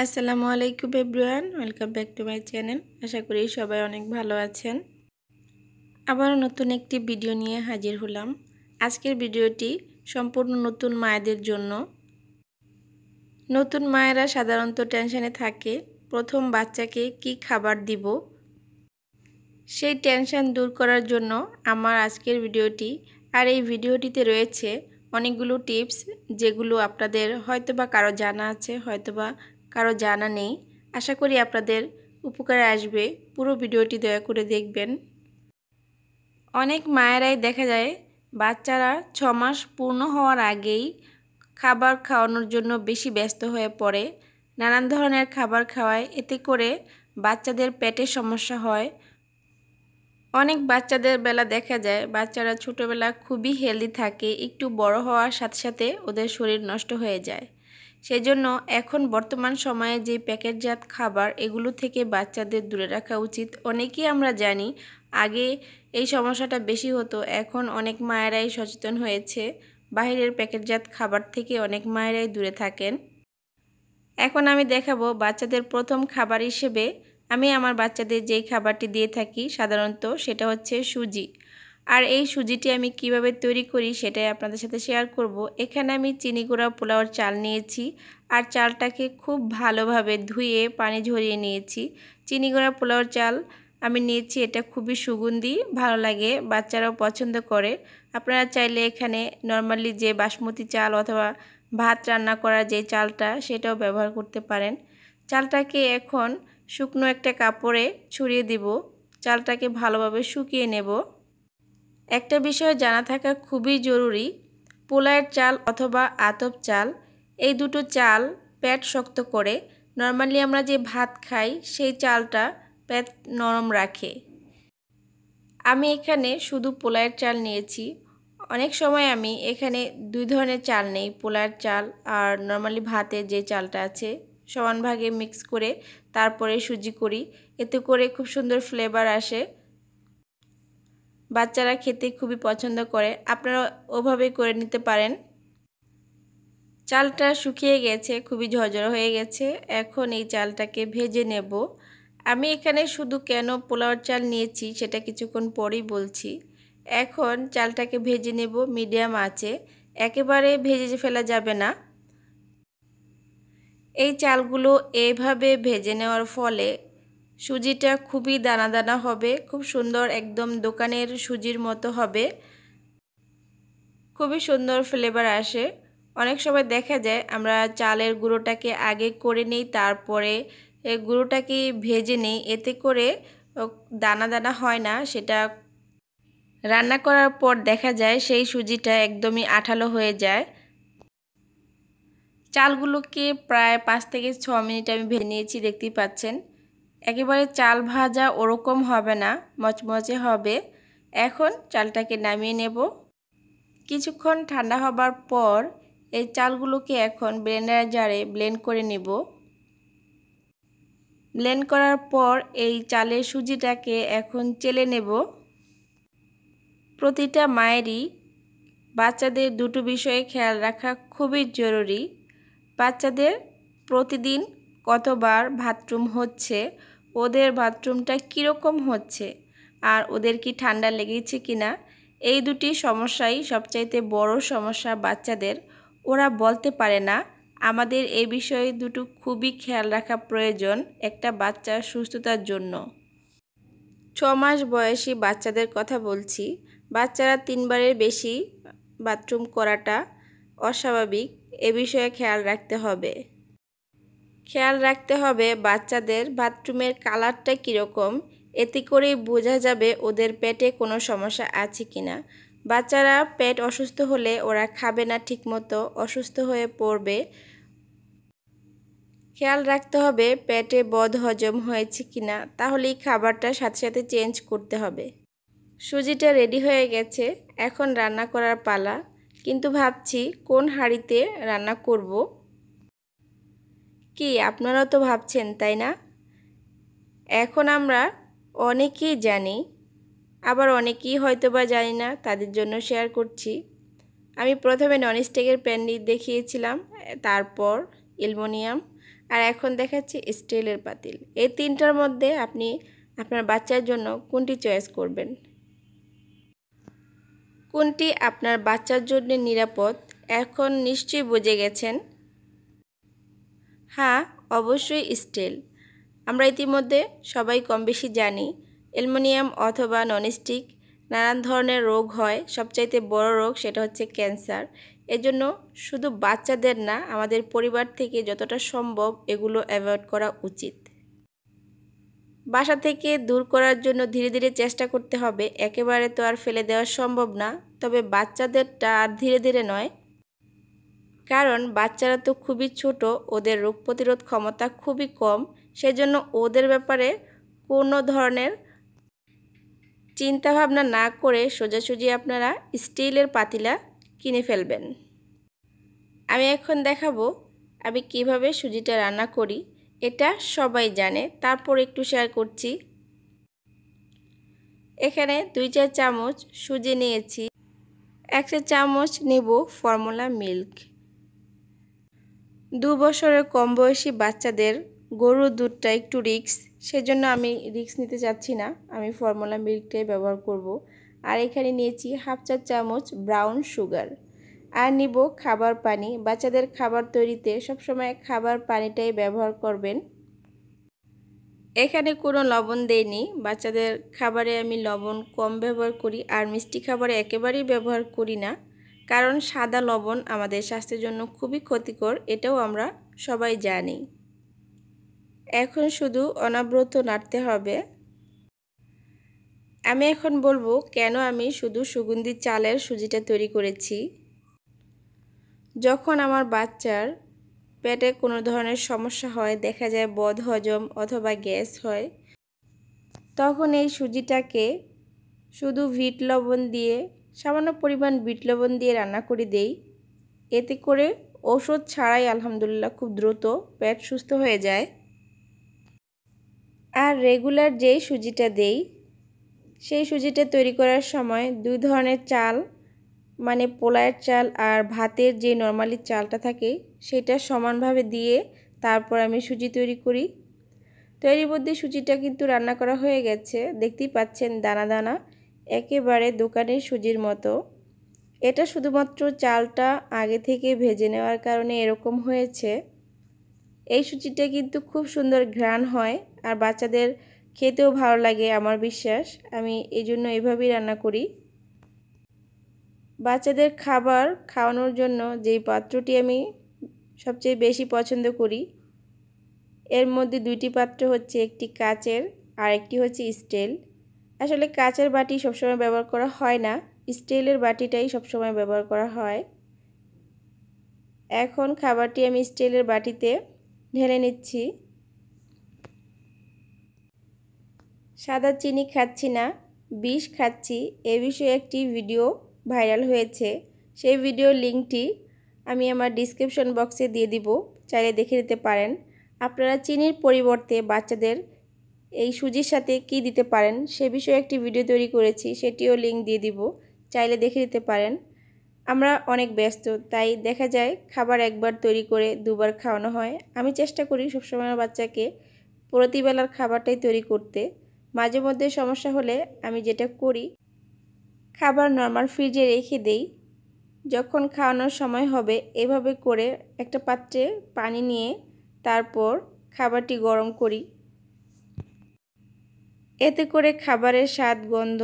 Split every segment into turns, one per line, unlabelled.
আসসালামু আলাইকুম everyone welcome back to my channel আশা করি সবাই অনেক ভালো আছেন আবারও নতুন একটি ভিডিও নিয়ে হাজির হলাম আজকের ভিডিওটি সম্পূর্ণ নতুন মায়েদের জন্য নতুন মায়েরা সাধারণত টেনশনে থাকে প্রথম বাচ্চাকে কি খাবার দিব সেই টেনশন দূর করার জন্য আমার আজকের ভিডিওটি আর এই ভিডিওটিতে রয়েছে অনেকগুলো টিপস যেগুলো আপনাদের হয়তোবা কারো জানা আছে হয়তোবা কারো জানা নেই আশা করি আপনাদের উপকারে আসবে পুরো ভিডিওটি দয়া করে দেখবেন অনেক মায়েরাই দেখা যায় বাচ্চারা ছ মাস পূর্ণ হওয়ার আগেই খাবার খাওয়ানোর জন্য বেশি ব্যস্ত হয়ে পড়ে নানান ধরনের খাবার খাওয়ায় এতে করে বাচ্চাদের পেটের সমস্যা হয় অনেক বাচ্চাদের বেলা দেখা যায় বাচ্চারা ছোটোবেলা খুবই হেলদি থাকে একটু বড় হওয়ার সাথে সাথে ওদের শরীর নষ্ট হয়ে যায় সেজন্য এখন বর্তমান সময়ে যে প্যাকেটজাত খাবার এগুলো থেকে বাচ্চাদের দূরে রাখা উচিত অনেকেই আমরা জানি আগে এই সমস্যাটা বেশি হতো এখন অনেক মায়েরাই সচেতন হয়েছে বাইরের প্যাকেটজাত খাবার থেকে অনেক মায়েরাই দূরে থাকেন এখন আমি দেখাবো বাচ্চাদের প্রথম খাবার হিসেবে আমি আমার বাচ্চাদের যেই খাবারটি দিয়ে থাকি সাধারণত সেটা হচ্ছে সুজি আর এই সুজিটি আমি কিভাবে তৈরি করি সেটাই আপনাদের সাথে শেয়ার করব। এখানে আমি চিনি গুঁড়া পোলাওর চাল নিয়েছি আর চালটাকে খুব ভালোভাবে ধুয়ে পানি ঝরিয়ে নিয়েছি চিনি গুঁড়া পোলাওর চাল আমি নিয়েছি এটা খুবই সুগন্ধি ভালো লাগে বাচ্চারাও পছন্দ করে আপনারা চাইলে এখানে নর্মালি যে বাসমতি চাল অথবা ভাত রান্না করার যে চালটা সেটাও ব্যবহার করতে পারেন চালটাকে এখন শুকনো একটা কাপড়ে ছড়িয়ে দিব চালটাকে ভালোভাবে শুকিয়ে নেব একটা বিষয় জানা থাকা খুবই জরুরি পোলায়ের চাল অথবা আতপ চাল এই দুটো চাল পেট শক্ত করে নর্মালি আমরা যে ভাত খাই সেই চালটা পেট নরম রাখে আমি এখানে শুধু পোলায়ের চাল নিয়েছি অনেক সময় আমি এখানে দুই ধরনের চাল নেই পোলায়ের চাল আর নর্মালি ভাতে যে চালটা আছে সমান ভাগে মিক্স করে তারপরে সুজি করি এতে করে খুব সুন্দর ফ্লেভার আসে বাচ্চারা খেতে খুবই পছন্দ করে আপনারা ওভাবে করে নিতে পারেন চালটা শুকিয়ে গেছে খুবই ঝরঝর হয়ে গেছে এখন এই চালটাকে ভেজে নেব আমি এখানে শুধু কেন পোলাওর চাল নিয়েছি সেটা কিছুক্ষণ পরেই বলছি এখন চালটাকে ভেজে নেব মিডিয়াম আছে একেবারে ভেজে ফেলা যাবে না এই চালগুলো এভাবে ভেজে নেওয়ার ফলে সুজিটা খুবই দানা দানা হবে খুব সুন্দর একদম দোকানের সুজির মতো হবে খুবই সুন্দর ফ্লেভার আসে অনেক সময় দেখা যায় আমরা চালের গুঁড়োটাকে আগে করে নিই তারপরে গুঁড়োটাকে ভেজে নিই এতে করে দানা দানা হয় না সেটা রান্না করার পর দেখা যায় সেই সুজিটা একদমই আঠালো হয়ে যায় চালগুলোকে প্রায় পাঁচ থেকে ছ মিনিট আমি ভেজে নিয়েছি দেখতেই পাচ্ছেন একেবারে চাল ভাজা ওরকম হবে না মচমচে হবে এখন চালটাকে নামিয়ে নেব কিছুক্ষণ ঠান্ডা হবার পর এই চালগুলোকে এখন ব্লেন্ডার জারে ব্লেন্ড করে নেব ব্লেন্ড করার পর এই চালের সুজিটাকে এখন চেলে নেব প্রতিটা মায়েরই বাচ্চাদের দুটো বিষয়ে খেয়াল রাখা খুবই জরুরি বাচ্চাদের প্রতিদিন কতবার বাথরুম হচ্ছে ওদের বাথরুমটা কীরকম হচ্ছে আর ওদের কি ঠান্ডা লেগেছে কি না এই দুটি সমস্যাই সবচাইতে বড় সমস্যা বাচ্চাদের ওরা বলতে পারে না আমাদের এই বিষয়ে দুটো খুবই খেয়াল রাখা প্রয়োজন একটা বাচ্চার সুস্থতার জন্য ছ মাস বয়সী বাচ্চাদের কথা বলছি বাচ্চারা তিনবারের বেশি বাথরুম করাটা অস্বাভাবিক এ বিষয়ে খেয়াল রাখতে হবে খেয়াল রাখতে হবে বাচ্চাদের বাথরুমের কালারটা কীরকম এতে করেই বোঝা যাবে ওদের পেটে কোনো সমস্যা আছে কি না বাচ্চারা পেট অসুস্থ হলে ওরা খাবে না ঠিকমতো অসুস্থ হয়ে পড়বে খেয়াল রাখতে হবে পেটে বদ হজম হয়েছে কি না তাহলেই খাবারটা সাথে সাথে চেঞ্জ করতে হবে সুজিটা রেডি হয়ে গেছে এখন রান্না করার পালা কিন্তু ভাবছি কোন হাঁড়িতে রান্না করব কি আপনারা তো ভাবছেন তাই না এখন আমরা অনেকেই জানি আবার অনেকেই হয়তো বা জানি না তাদের জন্য শেয়ার করছি আমি প্রথমে ননস্টিকের প্যান্ডি দেখিয়েছিলাম তারপর অ্যালমোনিয়াম আর এখন দেখাচ্ছি স্টিলের পাতিল এই তিনটার মধ্যে আপনি আপনার বাচ্চার জন্য কোনটি চয়েস করবেন কোনটি আপনার বাচ্চার জন্য নিরাপদ এখন নিশ্চয়ই বুঝে গেছেন হ্যাঁ অবশ্যই স্টিল আমরা ইতিমধ্যে সবাই কম বেশি জানি অ্যালুমিনিয়াম অথবা ননস্টিক নানান ধরনের রোগ হয় সবচাইতে বড় রোগ সেটা হচ্ছে ক্যান্সার এজন্য শুধু বাচ্চাদের না আমাদের পরিবার থেকে যতটা সম্ভব এগুলো অ্যাভয়েড করা উচিত বাসা থেকে দূর করার জন্য ধীরে ধীরে চেষ্টা করতে হবে একেবারে তো আর ফেলে দেওয়া সম্ভব না তবে বাচ্চাদেরটা আর ধীরে ধীরে নয় কারণ বাচ্চারা তো খুবই ছোট ওদের রোগ প্রতিরোধ ক্ষমতা খুবই কম সেজন্য ওদের ব্যাপারে কোনো ধরনের চিন্তাভাবনা না করে সোজাসুজি আপনারা স্টিলের পাতিলা কিনে ফেলবেন আমি এখন দেখাবো আমি কিভাবে সুজিটা রান্না করি এটা সবাই জানে তারপর একটু শেয়ার করছি এখানে দুই চার চামচ সুজি নিয়েছি একটা চামচ নেব ফর্মুলা মিল্ক দু বছরের কম বয়সী বাচ্চাদের গরুর দুধটা একটু রিক্স সেজন্য আমি রিক্স নিতে চাচ্ছি না আমি ফর্মুলা মিল্কটাই ব্যবহার করব। আর এখানে নিয়েছি হাফ চা চামচ ব্রাউন সুগার আর নিব খাবার পানি বাচ্চাদের খাবার তৈরিতে সবসময় খাবার পানিটাই ব্যবহার করবেন এখানে কোনো লবণ দেয়নি বাচ্চাদের খাবারে আমি লবণ কম ব্যবহার করি আর মিষ্টি খাবারে একেবারেই ব্যবহার করি না কারণ সাদা লবণ আমাদের স্বাস্থ্যের জন্য খুবই ক্ষতিকর এটাও আমরা সবাই জানি এখন শুধু অনাব্রত নাড়তে হবে আমি এখন বলবো কেন আমি শুধু সুগন্ধি চালের সুজিটা তৈরি করেছি যখন আমার বাচ্চার পেটে কোনো ধরনের সমস্যা হয় দেখা যায় বদ হজম অথবা গ্যাস হয় তখন এই সুজিটাকে শুধু ভিট লবণ দিয়ে সামান্য পরিমাণ বিট লবণ দিয়ে রান্না করে দেই এতে করে ওষুধ ছাড়াই আলহামদুলিল্লাহ খুব দ্রুত পেট সুস্থ হয়ে যায় আর রেগুলার যেই সুজিটা দেই সেই সুজিটা তৈরি করার সময় দুই ধরনের চাল মানে পোলায়ের চাল আর ভাতের যে নর্মালি চালটা থাকে সেটা সমানভাবে দিয়ে তারপর আমি সুজি তৈরি করি তৈরি মধ্যে সুজিটা কিন্তু রান্না করা হয়ে গেছে দেখতেই পাচ্ছেন দানা দানা একেবারে দোকানের সুজির মতো এটা শুধুমাত্র চালটা আগে থেকে ভেজে নেওয়ার কারণে এরকম হয়েছে এই সুজিটা কিন্তু খুব সুন্দর ঘ্রাণ হয় আর বাচ্চাদের খেতেও ভালো লাগে আমার বিশ্বাস আমি এই জন্য এভাবেই রান্না করি বাচ্চাদের খাবার খাওয়ানোর জন্য যেই পাত্রটি আমি সবচেয়ে বেশি পছন্দ করি এর মধ্যে দুইটি পাত্র হচ্ছে একটি কাচের আর একটি হচ্ছে স্টিল আসলে কাঁচের বাটি সবসময় ব্যবহার করা হয় না স্টিলের বাটিটাই সবসময় ব্যবহার করা হয় এখন খাবারটি আমি স্টিলের বাটিতে ঢেলে নিচ্ছি সাদা চিনি খাচ্ছি না বিষ খাচ্ছি এ বিষয়ে একটি ভিডিও ভাইরাল হয়েছে সেই ভিডিও লিঙ্কটি আমি আমার ডিসক্রিপশন বক্সে দিয়ে দিব চাইলে দেখে নিতে পারেন আপনারা চিনির পরিবর্তে বাচ্চাদের এই সুজির সাথে কি দিতে পারেন সে বিষয়ে একটি ভিডিও তৈরি করেছি সেটিও লিঙ্ক দিয়ে দিব চাইলে দেখে দিতে পারেন আমরা অনেক ব্যস্ত তাই দেখা যায় খাবার একবার তৈরি করে দুবার খাওয়ানো হয় আমি চেষ্টা করি সবসময় বাচ্চাকে প্রতিবেলার খাবারটাই তৈরি করতে মাঝে মধ্যে সমস্যা হলে আমি যেটা করি খাবার নর্মাল ফ্রিজে রেখে দেই যখন খাওয়ানোর সময় হবে এভাবে করে একটা পাত্রে পানি নিয়ে তারপর খাবারটি গরম করি এতে করে খাবারের স্বাদ গন্ধ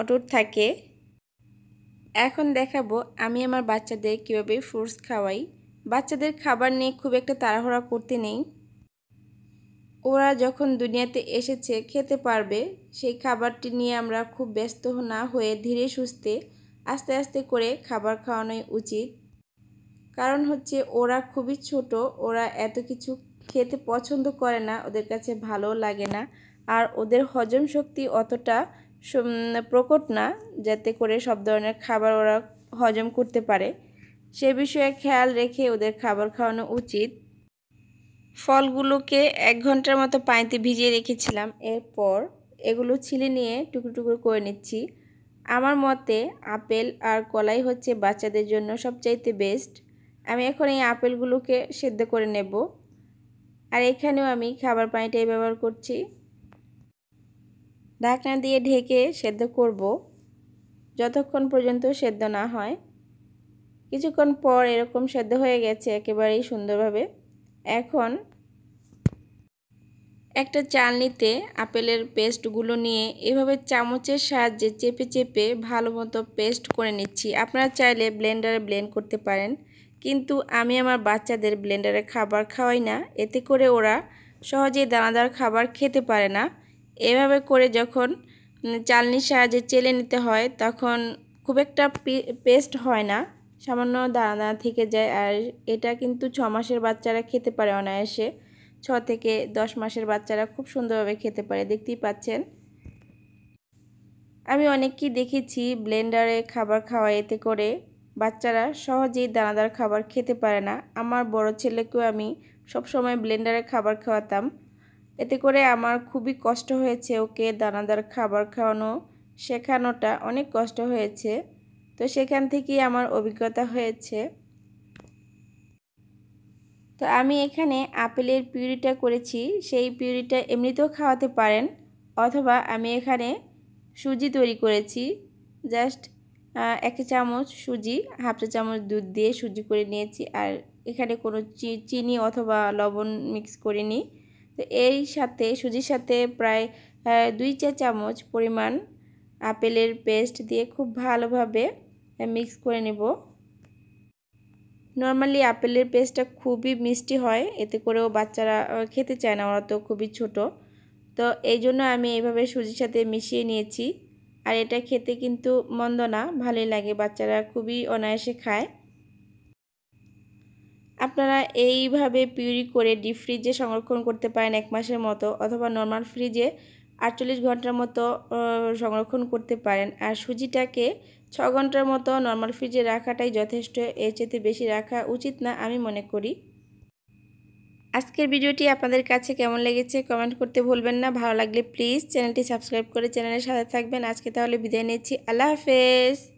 অটুট থাকে এখন দেখাবো আমি আমার বাচ্চাদের কীভাবে ফ্রুটস খাওয়াই বাচ্চাদের খাবার নিয়ে খুব একটা তাড়াহুড়া করতে নেই ওরা যখন দুনিয়াতে এসেছে খেতে পারবে সেই খাবারটি নিয়ে আমরা খুব ব্যস্ত না হয়ে ধীরে সুস্থে আস্তে আস্তে করে খাবার খাওয়ানোই উচিত কারণ হচ্ছে ওরা খুবই ছোট ওরা এত কিছু খেতে পছন্দ করে না ওদের কাছে ভালো লাগে না আর ওদের হজম শক্তি অতটা প্রকট না যাতে করে সব ধরনের খাবার ওরা হজম করতে পারে সে বিষয়ে খেয়াল রেখে ওদের খাবার খাওয়ানো উচিত ফলগুলোকে এক ঘন্টার মতো পানিতে ভিজিয়ে রেখেছিলাম এরপর এগুলো ছিলে নিয়ে টুকরো টুকরো করে নিচ্ছি আমার মতে আপেল আর কলাই হচ্ছে বাচ্চাদের জন্য সবচাইতে বেস্ট আমি এখন এই আপেলগুলোকে সেদ্ধ করে নেব আর এখানেও আমি খাবার পানিটাই ব্যবহার করছি ঢাকনা দিয়ে ঢেকে সেদ্ধ করব যতক্ষণ পর্যন্ত সেদ্ধ না হয় কিছুক্ষণ পর এরকম সেদ্ধ হয়ে গেছে একেবারেই সুন্দরভাবে এখন একটা চালনিতে আপেলের পেস্টগুলো নিয়ে এভাবে চামচের সাহায্যে চেপে চেপে ভালো মতো পেস্ট করে নিচ্ছি আপনারা চাইলে ব্লেন্ডারে ব্লেন্ড করতে পারেন কিন্তু আমি আমার বাচ্চাদের ব্লেন্ডারে খাবার খাওয়াই না এতে করে ওরা সহজেই দানাদার খাবার খেতে পারে না এভাবে করে যখন চালনির সাহায্যে চেলে নিতে হয় তখন খুব একটা পেস্ট হয় না সামান্য দানা দানা থেকে যায় আর এটা কিন্তু ছ মাসের বাচ্চারা খেতে পারে অনায়াসে ছ থেকে দশ মাসের বাচ্চারা খুব সুন্দরভাবে খেতে পারে দেখতেই পাচ্ছেন আমি অনেককেই দেখেছি ব্লেন্ডারে খাবার খাওয়া এতে করে বাচ্চারা সহজেই দানাদার খাবার খেতে পারে না আমার বড় ছেলেকেও আমি সবসময় ব্লেন্ডারে খাবার খাওয়াতাম এতে করে আমার খুবই কষ্ট হয়েছে ওকে দানাদার খাবার খাওয়ানো শেখানোটা অনেক কষ্ট হয়েছে তো সেখান থেকেই আমার অভিজ্ঞতা হয়েছে তো আমি এখানে আপেলের পিউরিটা করেছি সেই পিউরিটা এমনিতেও খাওয়াতে পারেন অথবা আমি এখানে সুজি তৈরি করেছি জাস্ট এক চামচ সুজি হাফ চা চামচ দুধ দিয়ে সুজি করে নিয়েছি আর এখানে কোনো চিনি অথবা লবণ মিক্স করিনি তো এই সাথে সুজির সাথে প্রায় দুই চা চামচ পরিমাণ আপেলের পেস্ট দিয়ে খুব ভালোভাবে মিক্স করে নেব নর্মালি আপেলের পেস্টটা খুবই মিষ্টি হয় এতে করেও বাচ্চারা খেতে চায় না ওরা তো খুবই ছোট তো এই জন্য আমি এইভাবে সুজির সাথে মিশিয়ে নিয়েছি আর এটা খেতে কিন্তু মন্দ না ভালোই লাগে বাচ্চারা খুবই অনায়াসে খায় আপনারা এইভাবে পিউরি করে ডিপ ফ্রিজে সংরক্ষণ করতে পারেন এক মাসের মতো অথবা নর্মাল ফ্রিজে আটচল্লিশ ঘন্টার মতো সংরক্ষণ করতে পারেন আর সুজিটাকে ছ ঘন্টার মতো নর্মাল ফ্রিজে রাখাটাই যথেষ্ট এর চেয়ে বেশি রাখা উচিত না আমি মনে করি আজকের ভিডিওটি আপনাদের কাছে কেমন লেগেছে কমেন্ট করতে ভুলবেন না ভালো লাগলে প্লিজ চ্যানেলটি সাবস্ক্রাইব করে চ্যানেলের সাথে থাকবেন আজকে তাহলে বিদায় নিচ্ছি আল্লাহ হাফেজ